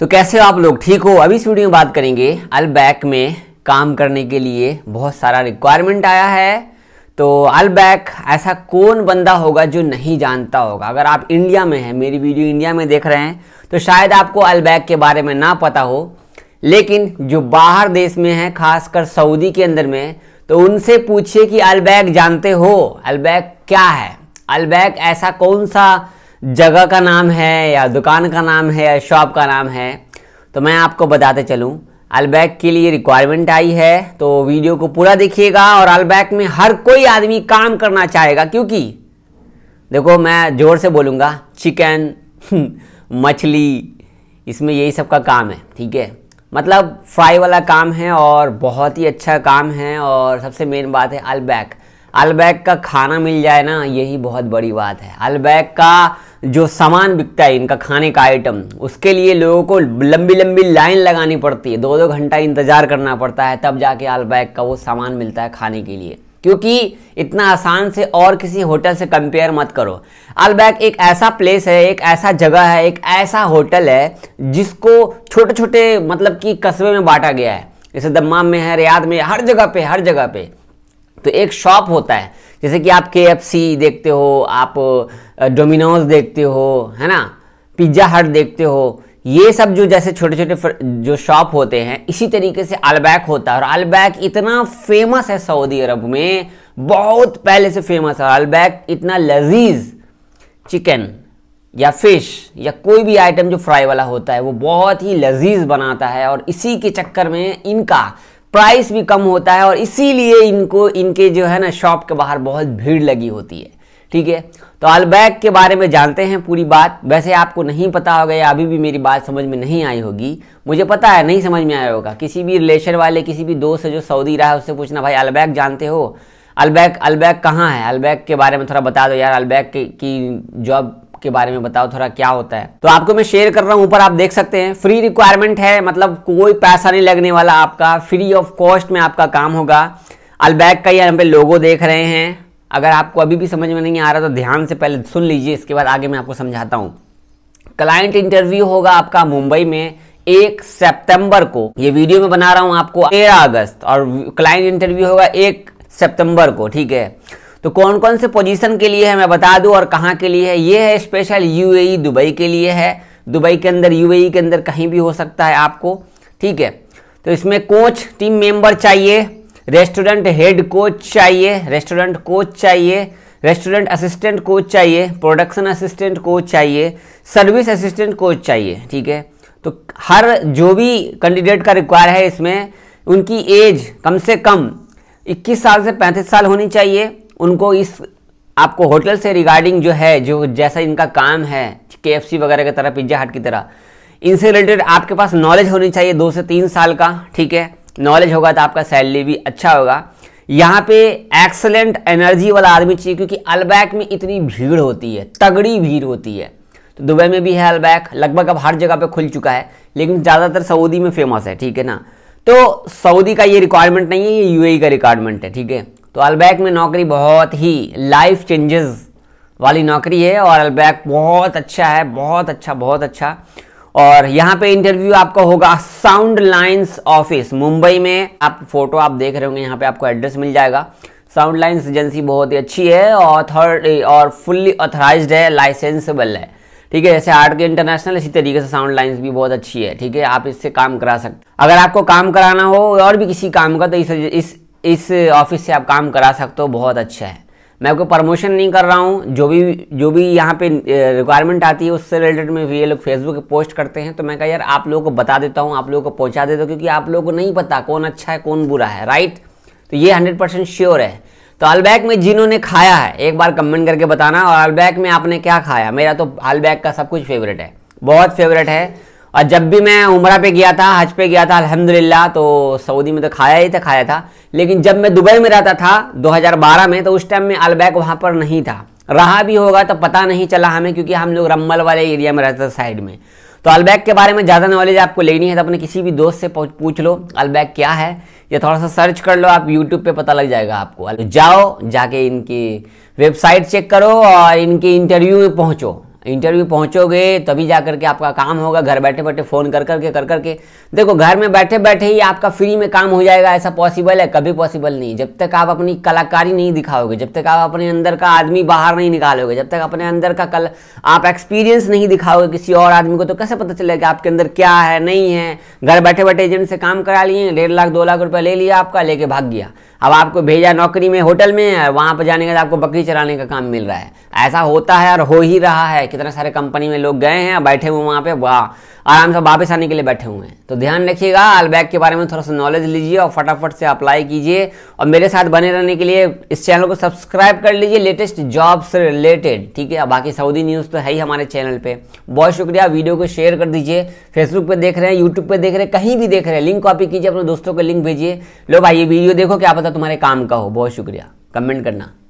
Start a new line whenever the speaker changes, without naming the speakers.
तो कैसे हो आप लोग ठीक हो अभी इस वीडियो में बात करेंगे अलबैक में काम करने के लिए बहुत सारा रिक्वायरमेंट आया है तो अलबैक ऐसा कौन बंदा होगा जो नहीं जानता होगा अगर आप इंडिया में हैं मेरी वीडियो इंडिया में देख रहे हैं तो शायद आपको अलबैक के बारे में ना पता हो लेकिन जो बाहर देश में है खासकर सऊदी के अंदर में तो उनसे पूछिए कि अलबैक जानते हो अलबैक क्या है अलबैक ऐसा कौन सा जगह का नाम है या दुकान का नाम है या शॉप का नाम है तो मैं आपको बताते चलूँ अलबैक के लिए रिक्वायरमेंट आई है तो वीडियो को पूरा देखिएगा और अलबैक में हर कोई आदमी काम करना चाहेगा क्योंकि देखो मैं ज़ोर से बोलूँगा चिकन मछली इसमें यही सब का काम है ठीक है मतलब फ्राई वाला काम है और बहुत ही अच्छा काम है और सबसे मेन बात है अलबैक अलबैक का खाना मिल जाए ना यही बहुत बड़ी बात है अलबैक का जो सामान बिकता है इनका खाने का आइटम उसके लिए लोगों को लंबी लंबी लाइन लगानी पड़ती है दो दो घंटा इंतज़ार करना पड़ता है तब जाके अलबैक का वो सामान मिलता है खाने के लिए क्योंकि इतना आसान से और किसी होटल से कंपेयर मत करो अलबैक एक ऐसा प्लेस है एक ऐसा जगह है एक ऐसा होटल है जिसको छोटे छोटे मतलब कि कस्बे में बांटा गया है जैसे दम्माम में है रियाद में हर जगह पे हर जगह पे तो एक शॉप होता है जैसे कि आप के देखते हो आप डोमिनोज देखते हो है ना पिज्ज़ा हट देखते हो ये सब जो जैसे छोटे छोटे जो शॉप होते हैं इसी तरीके से अलबैक होता है और अलबैक इतना फेमस है सऊदी अरब में बहुत पहले से फेमस है अलबैक इतना लजीज चिकन या फिश या कोई भी आइटम जो फ्राई वाला होता है वो बहुत ही लजीज बनाता है और इसी के चक्कर में इनका प्राइस भी कम होता है और इसीलिए इनको इनके जो है ना शॉप के बाहर बहुत भीड़ लगी होती है ठीक है तो अलबैग के बारे में जानते हैं पूरी बात वैसे आपको नहीं पता होगा या अभी भी मेरी बात समझ में नहीं आई होगी मुझे पता है नहीं समझ में आया होगा किसी भी रिलेशन वाले किसी भी दोस्त से जो सऊदी रहा है उससे पूछना भाई अलबैग जानते हो अलबैग अलबैग कहाँ है अलबैग के बारे में थोड़ा बता दो यार अलबैक की जॉब के बारे में बताओ थोड़ा क्या होता है तो आपको मैं शेयर कर रहा हूँ ऊपर आप देख सकते हैं फ्री रिक्वायरमेंट है मतलब कोई पैसा नहीं लगने वाला आपका फ्री ऑफ कॉस्ट में आपका काम होगा अलबैक का यहाँ पे लोगो देख रहे हैं अगर आपको अभी भी समझ में नहीं आ रहा तो ध्यान से पहले सुन लीजिए इसके बाद आगे मैं आपको समझाता हूँ क्लाइंट इंटरव्यू होगा आपका मुंबई में एक सितंबर को ये वीडियो में बना रहा हूं आपको तेरह अगस्त और क्लाइंट इंटरव्यू होगा एक सितंबर को ठीक है तो कौन कौन से पोजीशन के लिए है मैं बता दूं और कहाँ के लिए है ये है स्पेशल यूएई e दुबई के लिए है दुबई के अंदर यूएई e के अंदर कहीं भी हो सकता है आपको ठीक है तो इसमें कोच टीम मेंबर चाहिए रेस्टोरेंट हेड कोच चाहिए रेस्टोरेंट कोच चाहिए रेस्टोरेंट असिस्टेंट कोच चाहिए प्रोडक्शन असिस्टेंट कोच चाहिए सर्विस असिस्टेंट कोच चाहिए ठीक है तो हर जो भी कैंडिडेट का रिक्वायर है इसमें उनकी एज कम से कम 21 साल से 35 साल होनी चाहिए उनको इस आपको होटल से रिगार्डिंग जो है जो जैसा इनका काम है के वगैरह की तरह पिज्ज़ा हट की तरह इनसे रिलेटेड आपके पास नॉलेज होनी चाहिए दो से तीन साल का ठीक है नॉलेज होगा तो आपका सैलरी भी अच्छा होगा यहाँ पे एक्सलेंट एनर्जी वाला आदमी चाहिए क्योंकि अलबैक में इतनी भीड़ होती है तगड़ी भीड़ होती है तो दुबई में भी है अलबैक लगभग अब हर जगह पे खुल चुका है लेकिन ज़्यादातर सऊदी में फेमस है ठीक है ना तो सऊदी का ये रिक्वायरमेंट नहीं है ये यूएई e का रिक्वायरमेंट है ठीक है तो अलबैक में नौकरी बहुत ही लाइफ चेंजेस वाली नौकरी है और अलबैक बहुत अच्छा है बहुत अच्छा बहुत अच्छा और यहाँ पे इंटरव्यू आपका होगा साउंड लाइन्स ऑफिस मुंबई में आप फोटो आप देख रहे होंगे यहाँ पे आपको एड्रेस मिल जाएगा साउंड लाइन्स एजेंसी बहुत ही अच्छी है और थर्ड और फुल्ली ऑथराइज है लाइसेंसेबल है ठीक है जैसे आर के इंटरनेशनल इसी तरीके से साउंड लाइन्स भी बहुत अच्छी है ठीक है आप इससे काम करा सकते अगर आपको काम कराना हो और भी किसी काम का तो इस, इस इस ऑफिस से आप काम करा सकते हो बहुत अच्छा है मैं कोई प्रमोशन नहीं कर रहा हूँ जो भी जो भी यहाँ पे रिक्वायरमेंट आती है उससे रिलेटेड में ये लोग फेसबुक पोस्ट करते हैं तो मैं कहा यार आप लोगों को बता देता हूँ आप लोगों को पहुँचा देता हूँ क्योंकि आप लोगों को नहीं पता कौन अच्छा है कौन बुरा है राइट तो ये हंड्रेड परसेंट श्योर है तो अलबैक में जिन्होंने खाया है एक बार कमेंट करके बताना और अलबैक में आपने क्या खाया मेरा तो अलबैक का सब कुछ फेवरेट है बहुत फेवरेट है और जब भी मैं उम्र पे गया था हज पे गया था अलहमदिल्ला तो सऊदी में तो खाया ही था खाया था लेकिन जब मैं दुबई में रहता था 2012 में तो उस टाइम में अलबैक वहाँ पर नहीं था रहा भी होगा तो पता नहीं चला हमें क्योंकि हम लोग रम्मल वाले एरिया में रहते थे साइड में तो अलबैक के बारे में ज़्यादा नॉलेज आपको लेनी है तो अपने किसी भी दोस्त से पूछ लो अलबैक क्या है या थोड़ा सा सर्च कर लो आप यूट्यूब पर पता लग जाएगा आपको तो जाओ जाके इनकी वेबसाइट चेक करो और इनके इंटरव्यू में पहुँचो इंटरव्यू पहुंचोगे तभी जा करके आपका काम होगा घर बैठे बैठे फ़ोन कर करके कर करके देखो घर में बैठे बैठे ही आपका फ्री में काम हो जाएगा ऐसा पॉसिबल है कभी पॉसिबल नहीं जब तक आप अपनी कलाकारी नहीं दिखाओगे जब तक आप अपने अंदर का आदमी बाहर नहीं निकालोगे जब तक अपने अंदर का कल आप एक्सपीरियंस नहीं दिखाओगे किसी और आदमी को तो कैसे पता चलेगा कि आपके अंदर क्या है नहीं है घर बैठे बैठे एजेंट से काम करा लिए डेढ़ लाख दो लाख रुपया ले लिया आपका लेके भाग गया अब आपको भेजा नौकरी में होटल में वहाँ पर जाने के बाद आपको बकरी चलाने का काम मिल रहा है ऐसा होता है और हो ही रहा है कितना सारे कंपनी में लोग गए हैं बैठे हुए वहाँ पे वाह आराम से वापस आने के लिए बैठे हुए हैं तो ध्यान रखिएगा अलबैक के बारे में थोड़ा सा नॉलेज लीजिए और फटाफट से अप्लाई कीजिए और मेरे साथ बने रहने के लिए इस चैनल को सब्सक्राइब कर लीजिए लेटेस्ट जॉब से रिलेटेड ठीक है बाकी सऊदी न्यूज़ तो है ही हमारे चैनल पर बहुत शुक्रिया वीडियो को शेयर कर दीजिए फेसबुक पर देख रहे हैं यूट्यूब पर देख रहे हैं कहीं भी देख रहे हैं लिंक कॉपी कीजिए अपने दोस्तों को लिंक भेजिए लो भाई ये वीडियो देखो क्या पता तो तुम्हारे काम का हो बहुत शुक्रिया कमेंट करना